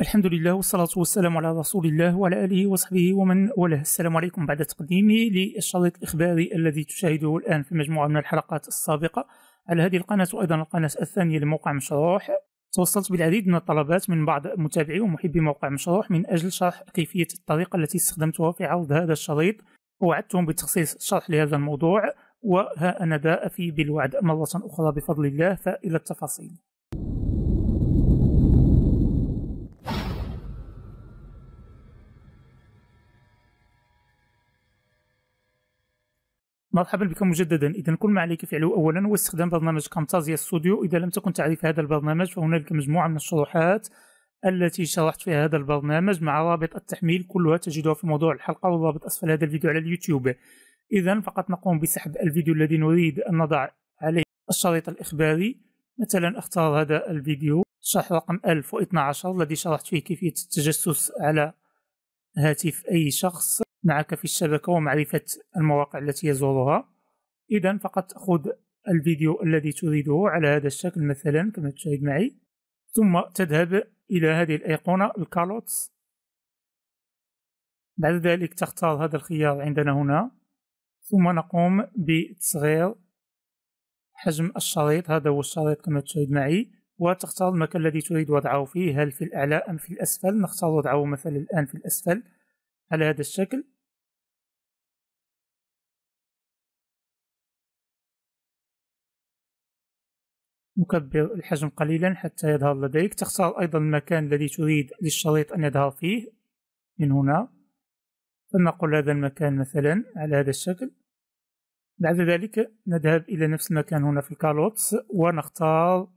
الحمد لله والصلاة والسلام على رسول الله وعلى آله وصحبه ومن والاه السلام عليكم بعد تقديمي للشريط الإخباري الذي تشاهده الآن في مجموعة من الحلقات السابقة على هذه القناة وأيضا القناة الثانية لموقع مشروح توصلت بالعديد من الطلبات من بعض متابعي ومحبي موقع مشروح من أجل شرح كيفية الطريقة التي استخدمتها في عرض هذا الشريط ووعدتهم بتخصيص شرح لهذا الموضوع وها أنا ذا أفي بالوعد مرة أخرى بفضل الله فإلى التفاصيل مرحبا بكم مجددا اذا كل ما عليك فعله اولا هو استخدام برنامج كامتازيا ستوديو اذا لم تكن تعرف هذا البرنامج فهنالك مجموعه من الشروحات التي شرحت في هذا البرنامج مع رابط التحميل كلها تجدها في موضوع الحلقه والرابط اسفل هذا الفيديو على اليوتيوب اذا فقط نقوم بسحب الفيديو الذي نريد ان نضع عليه الشريط الاخباري مثلا اختار هذا الفيديو شرح رقم 1012 الذي شرحت فيه كيفيه التجسس على هاتف اي شخص معك في الشبكة ومعرفة المواقع التي يزورها إذا فقط خذ الفيديو الذي تريده على هذا الشكل مثلا كما تشاهد معي ثم تذهب إلى هذه الأيقونة الكالوت بعد ذلك تختار هذا الخيار عندنا هنا ثم نقوم بتصغير حجم الشريط هذا هو الشريط كما تشاهد معي وتختار المكان الذي تريد وضعه فيه هل في الأعلى أم في الأسفل نختار وضعه مثلا الآن في الأسفل على هذا الشكل نكبر الحجم قليلا حتى يظهر لديك تختار أيضا المكان الذي تريد للشريط أن يظهر فيه من هنا فلنقل هذا المكان مثلا على هذا الشكل بعد ذلك نذهب إلى نفس المكان هنا في الكالوتس ونختار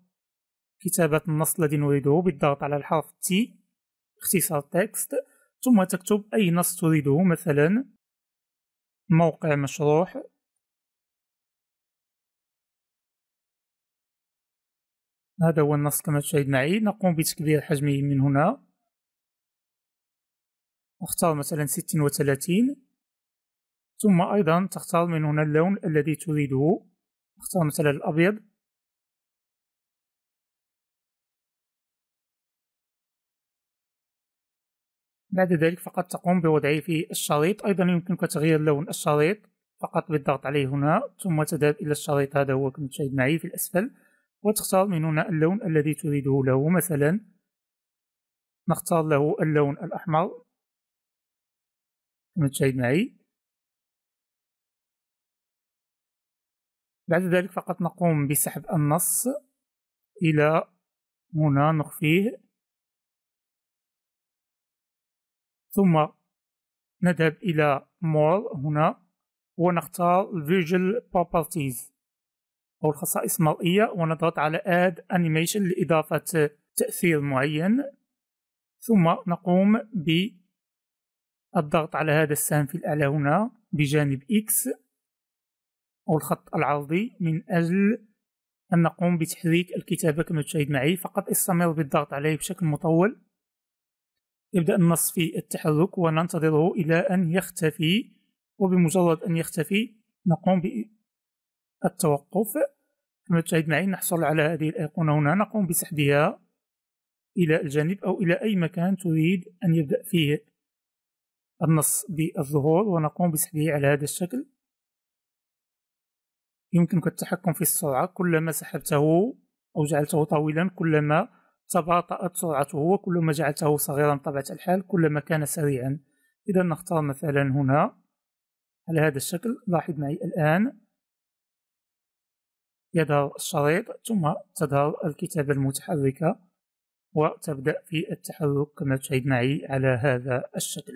كتابة النص الذي نريده بالضغط على الحرف T اختصار تكست ثم تكتب أي نص تريده مثلا موقع مشروح هذا هو النص كما تشاهد معي نقوم بتكبير حجمه من هنا اختار مثلا 36 ثم أيضا تختار من هنا اللون الذي تريده اختار مثلا الأبيض بعد ذلك فقط تقوم بوضعه في الشريط أيضا يمكنك تغيير لون الشريط فقط بالضغط عليه هنا ثم تذهب إلى الشريط هذا هو كما تشاهد معي في الأسفل وتختار من هنا اللون الذي تريده له مثلا نختار له اللون الأحمر كما تشاهد معي بعد ذلك فقط نقوم بسحب النص إلى هنا نخفيه ثم نذهب إلى مور هنا ونختار Visual Properties أو الخصائص المرئية ونضغط على Add Animation لإضافة تأثير معين ثم نقوم بالضغط على هذا السهم في الأعلى هنا بجانب X أو الخط العرضي من أجل أن نقوم بتحريك الكتابة كما تشاهد معي فقط استمر بالضغط عليه بشكل مطول يبدأ النص في التحرك وننتظره إلى أن يختفي وبمجرد أن يختفي نقوم التوقف كما تشاهد معي نحصل على هذه الأيقونة هنا نقوم بسحبها إلى الجانب أو إلى أي مكان تريد أن يبدأ فيه النص بالظهور ونقوم بسحبه على هذا الشكل يمكنك التحكم في السرعة كلما سحبته أو جعلته طويلا كلما تباطأت سرعته وكلما جعلته صغيرا طبعة الحال كلما كان سريعا إذا نختار مثلا هنا على هذا الشكل لاحظ معي الآن يظهر الشريط ثم تظهر الكتابة المتحركة وتبدأ في التحرك كما تشاهد معي على هذا الشكل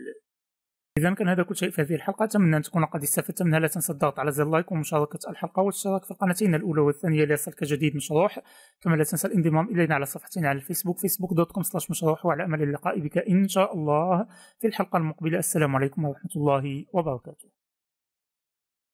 إذا كان هذا كل شيء في هذه الحلقة أتمنى أن تكون قد استفدت منها لا تنسى الضغط على زر اللايك ومشاركة الحلقة والاشتراك في القناتين الأولى والثانية ليصلك جديد مشروح كما لا تنسى الانضمام إلينا على صفحتنا على الفيسبوك فيسبوك دوت كوم سلاش مشروح وعلى أمل اللقاء بك إن شاء الله في الحلقة المقبلة السلام عليكم ورحمة الله وبركاته